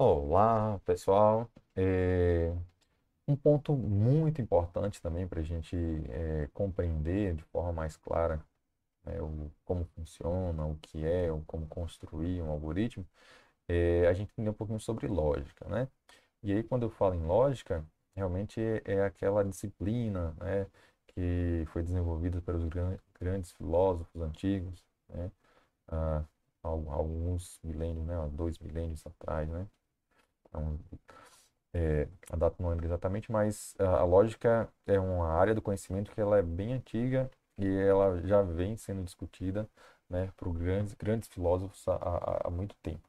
Olá, pessoal. É, um ponto muito importante também para a gente é, compreender de forma mais clara né, o, como funciona, o que é, ou como construir um algoritmo, é, a gente entender um pouquinho sobre lógica, né? E aí, quando eu falo em lógica, realmente é, é aquela disciplina né, que foi desenvolvida pelos gran grandes filósofos antigos, né? Ah, alguns milênios, né, dois milênios atrás, né? é é, a data não lembro exatamente, mas a, a, lógica é uma área do conhecimento que ela é bem antiga e ela já vem sendo discutida né, por grandes, grandes filósofos há, há, há muito tempo.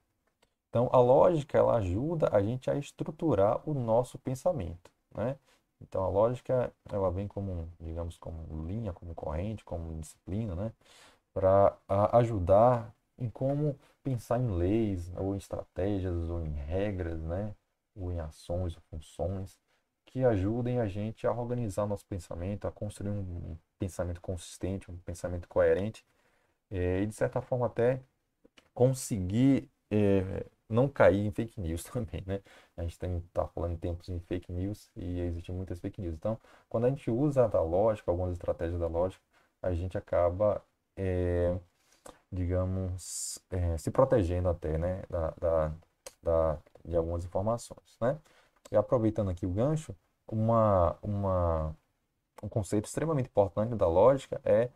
Então, a lógica ela ajuda a gente a estruturar o nosso pensamento. Né? Então, a lógica ela vem como, digamos, como linha, como corrente, como disciplina, né? para ajudar em como pensar em leis, ou em estratégias, ou em regras, né? ou em ações ou funções que ajudem a gente a organizar nosso pensamento, a construir um pensamento consistente, um pensamento coerente é, e, de certa forma, até conseguir é, não cair em fake news também, né? A gente está falando em tempos em fake news e existem muitas fake news. Então, quando a gente usa a lógica, algumas estratégias da lógica, a gente acaba é, digamos, é, se protegendo até, né, da, da, da, de algumas informações, né? E aproveitando aqui o gancho, uma, uma, um conceito extremamente importante da lógica é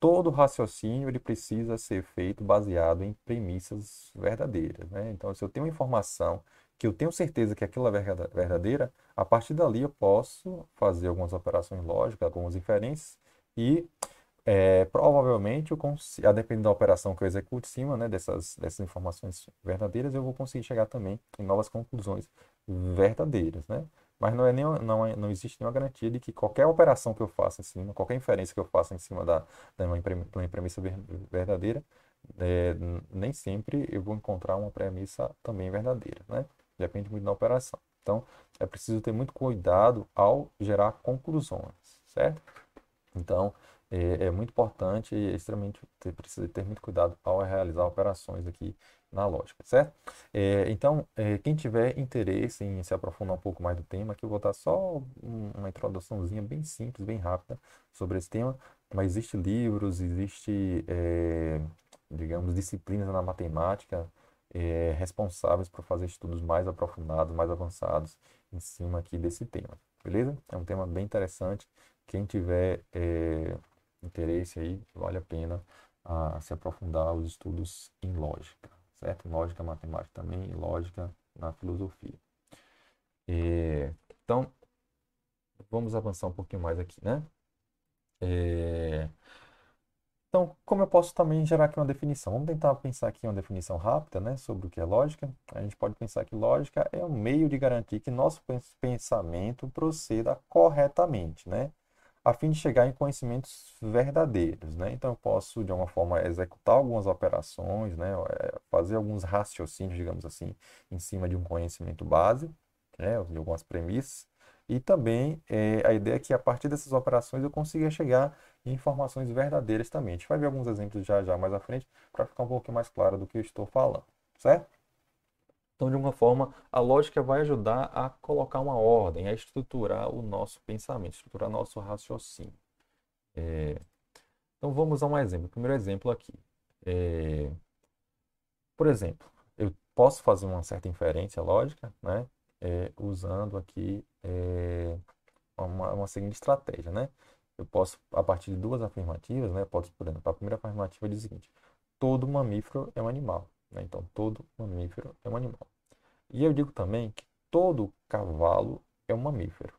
todo raciocínio ele precisa ser feito baseado em premissas verdadeiras, né? Então, se eu tenho uma informação que eu tenho certeza que aquilo é verdadeira, a partir dali eu posso fazer algumas operações lógicas, algumas inferências e é, provavelmente, eu consigo, a depender da operação que eu execute em cima né, dessas, dessas informações verdadeiras, eu vou conseguir chegar também em novas conclusões verdadeiras, né? Mas não, é nenhum, não, é, não existe nenhuma garantia de que qualquer operação que eu faça em cima, qualquer inferência que eu faça em cima da, da minha, premissa, verdadeira, é, nem sempre eu vou encontrar uma premissa também verdadeira, né? Depende muito da operação. Então, é preciso ter muito cuidado ao gerar conclusões, certo? Então, é, é muito importante e é extremamente você precisa ter muito cuidado ao realizar operações aqui na lógica, certo? É, então, é, quem tiver interesse em se aprofundar um pouco mais do tema, aqui eu vou dar só uma introduçãozinha bem simples, bem rápida sobre esse tema, mas existe livros, existe, é, digamos, disciplinas na matemática é, responsáveis por fazer estudos mais aprofundados, mais avançados em cima aqui desse tema, beleza? É um tema bem interessante, quem tiver é, interesse aí, vale a pena ah, se aprofundar os estudos em lógica, certo? lógica matemática também, lógica na filosofia. É, então, vamos avançar um pouquinho mais aqui, né? É, então, como eu posso também gerar aqui uma definição? Vamos tentar pensar aqui uma definição rápida, né, sobre o que é lógica. A gente pode pensar que lógica é um meio de garantir que nosso pensamento proceda corretamente, né? a fim de chegar em conhecimentos verdadeiros. Né? Então, eu posso, de alguma forma, executar algumas operações, né? É, fazer alguns raciocínios, digamos assim, em cima de um conhecimento base, né? de algumas premissas. E também é, a ideia é que a partir dessas operações eu consiga chegar em informações verdadeiras também. A gente vai ver alguns exemplos já já mais à frente para ficar um pouquinho mais claro do que eu estou falando, certo? Então, de alguma forma, a lógica vai ajudar a colocar uma ordem, a estruturar o nosso pensamento, estruturar nosso raciocínio. É... Então, vamos a um exemplo. O primeiro exemplo aqui. É... Por exemplo, eu posso fazer uma certa inferência lógica, né? É, usando aqui é, uma, uma seguinte estratégia, né? Eu posso, a partir de duas afirmativas, né? Posso, por exemplo, a primeira afirmativa diz o seguinte: todo mamífero é um animal. Né? Então, todo mamífero é um animal. E eu digo também que todo cavalo é um mamífero.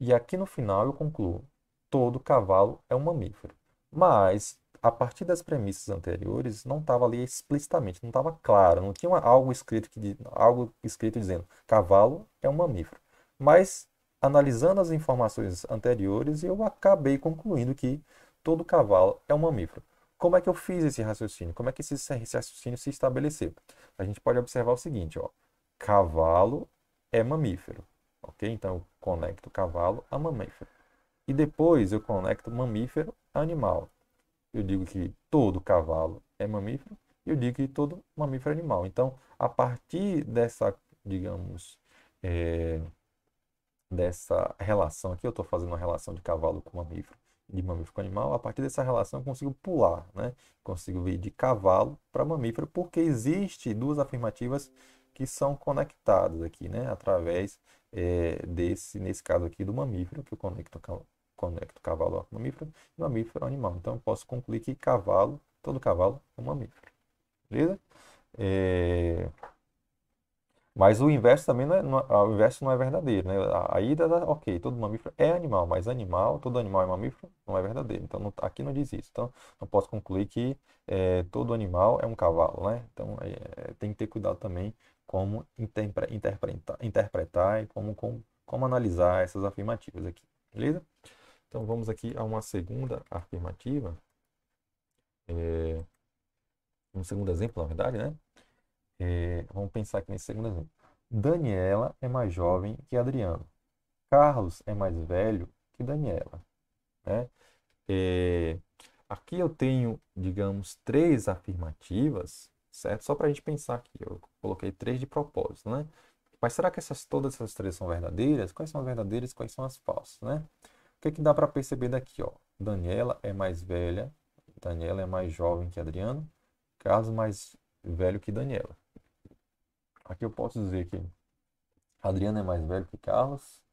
E aqui no final eu concluo: todo cavalo é um mamífero. Mas, a partir das premissas anteriores, não estava ali explicitamente, não estava claro, não tinha algo escrito, que, algo escrito dizendo cavalo é um mamífero. Mas, analisando as informações anteriores, eu acabei concluindo que todo cavalo é um mamífero. Como é que eu fiz esse raciocínio? Como é que esse, esse raciocínio se estabeleceu? A gente pode observar o seguinte, ó cavalo é mamífero, ok? Então eu conecto cavalo a mamífero. E depois eu conecto mamífero a animal. Eu digo que todo cavalo é mamífero, e eu digo que todo mamífero é animal. Então, a partir dessa, digamos, é, dessa relação aqui, eu estou fazendo uma relação de cavalo com mamífero, de mamífero com animal, a partir dessa relação eu consigo pular, né? Consigo ir de cavalo para mamífero, porque existe duas afirmativas que são conectados aqui, né? Através é, desse, nesse caso aqui, do mamífero, que eu conecto, conecto cavalo ao mamífero, e mamífero ao animal. Então, eu posso concluir que cavalo, todo cavalo é um mamífero. Beleza? É... Mas o inverso também não é, não, é, o inverso não é verdadeiro, né? A, a ida, ok, todo mamífero é animal, mas animal, todo animal é mamífero, não é verdadeiro. Então, não, aqui não diz isso. Então, não posso concluir que é, todo animal é um cavalo, né? Então, é, tem que ter cuidado também como interpretar, interpretar e como, como, como analisar essas afirmativas aqui, beleza? Então vamos aqui a uma segunda afirmativa, é, um segundo exemplo, na verdade, né? É, vamos pensar aqui nesse segundo exemplo. Daniela é mais jovem que Adriano. Carlos é mais velho que Daniela. Né? É, aqui eu tenho, digamos, três afirmativas certo? Só para a gente pensar aqui, eu coloquei três de propósito, né? Mas será que essas, todas essas três são verdadeiras? Quais são as verdadeiras e quais são as falsas, né? O que, é que dá para perceber daqui, ó? Daniela é mais velha, Daniela é mais jovem que Adriano, Carlos mais velho que Daniela. Aqui eu posso dizer que Adriano é mais velho que Carlos.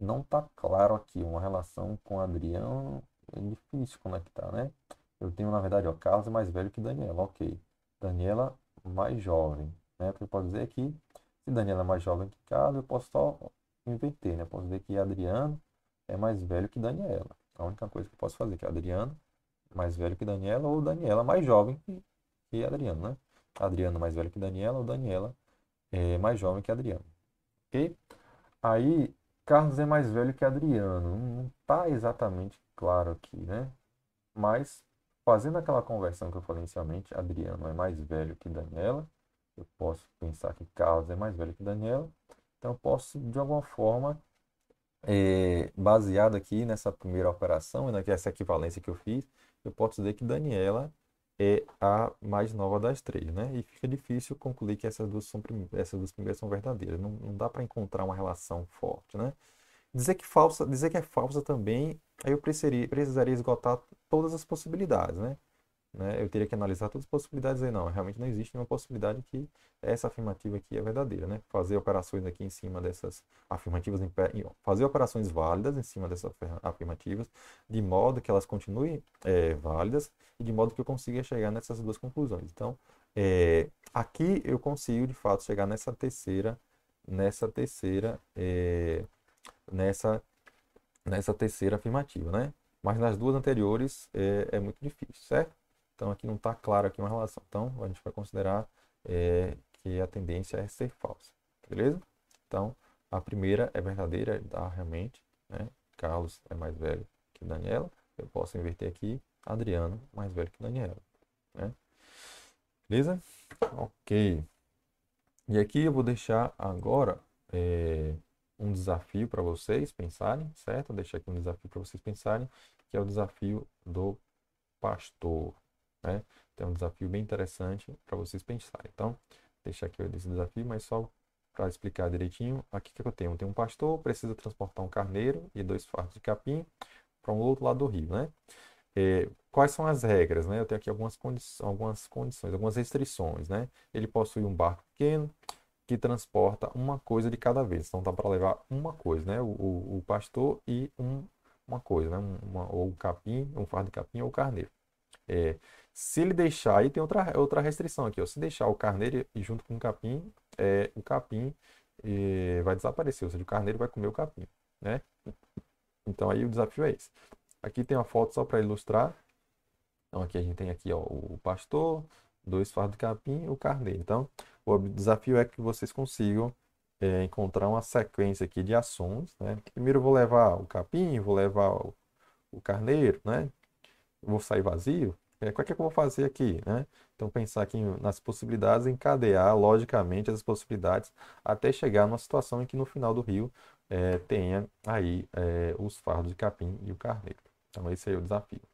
Não está claro aqui uma relação com Adriano, é difícil conectar, é tá, né? Eu tenho, na verdade, ó, Carlos é mais velho que Daniela, ok. Daniela mais jovem. Né? Porque pode dizer que se Daniela é mais jovem que Carlos, eu posso só inverter. Né? posso dizer que Adriano é mais velho que Daniela. A única coisa que eu posso fazer é que Adriano é mais velho que Daniela ou Daniela mais jovem que, que Adriano. Né? Adriano mais velho que Daniela ou Daniela é mais jovem que Adriano. Ok? Aí, Carlos é mais velho que Adriano. Não está exatamente claro aqui, né? Mas Fazendo aquela conversão que eu falei inicialmente, Adriano é mais velho que Daniela. Eu posso pensar que Carlos é mais velho que Daniela. Então, eu posso, de alguma forma, é, baseado aqui nessa primeira operação, nessa equivalência que eu fiz, eu posso dizer que Daniela é a mais nova das três, né? E fica difícil concluir que essas duas, são, essas duas primeiras são verdadeiras. Não, não dá para encontrar uma relação forte, né? Dizer que falsa, dizer que é falsa também, aí eu precisaria, precisaria esgotar todas as possibilidades, né? né? Eu teria que analisar todas as possibilidades aí não, realmente não existe nenhuma possibilidade que essa afirmativa aqui é verdadeira, né? Fazer operações aqui em cima dessas afirmativas, fazer operações válidas em cima dessas afirmativas, de modo que elas continuem é, válidas e de modo que eu consiga chegar nessas duas conclusões. Então, é, aqui eu consigo de fato chegar nessa terceira, nessa terceira é, nessa, nessa terceira afirmativa, né? Mas nas duas anteriores é, é muito difícil, certo? Então aqui não está claro aqui uma relação. Então a gente vai considerar é, que a tendência é ser falsa, beleza? Então a primeira é verdadeira, dá realmente, né? Carlos é mais velho que Daniela. Eu posso inverter aqui, Adriano mais velho que Daniela, né? Beleza? Ok. E aqui eu vou deixar agora é, um desafio para vocês pensarem, certo? Deixar aqui um desafio para vocês pensarem, que é o desafio do pastor, né? Tem então, é um desafio bem interessante para vocês pensarem. Então, deixar aqui esse desafio, mas só para explicar direitinho, aqui é que eu tenho? Eu tenho um pastor, precisa transportar um carneiro e dois fardos de capim para um outro lado do rio, né? É, quais são as regras, né? Eu tenho aqui algumas, condições, algumas condições, algumas restrições, né? Ele possui um barco pequeno, que transporta uma coisa de cada vez. Então, dá para levar uma coisa, né? O, o, o pastor e um, uma coisa, né? Uma, ou o capim, um fardo de capim ou o carneiro. É, se ele deixar, aí tem outra, outra restrição aqui, ó. Se deixar o carneiro e junto com o capim, é, o capim é, vai desaparecer, ou seja, o carneiro vai comer o capim, né? Então, aí o desafio é esse. Aqui tem uma foto só para ilustrar. Então, aqui a gente tem aqui ó, o pastor, dois fardos de capim e o carneiro. Então, o desafio é que vocês consigam é, encontrar uma sequência aqui de ações. Né? Primeiro eu vou levar o capim, vou levar o, o carneiro, né? vou sair vazio. É, que é que eu vou fazer aqui? Né? Então, pensar aqui nas possibilidades, encadear logicamente as possibilidades até chegar numa situação em que no final do rio é, tenha aí é, os fardos de capim e o carneiro. Então, esse aí é o desafio.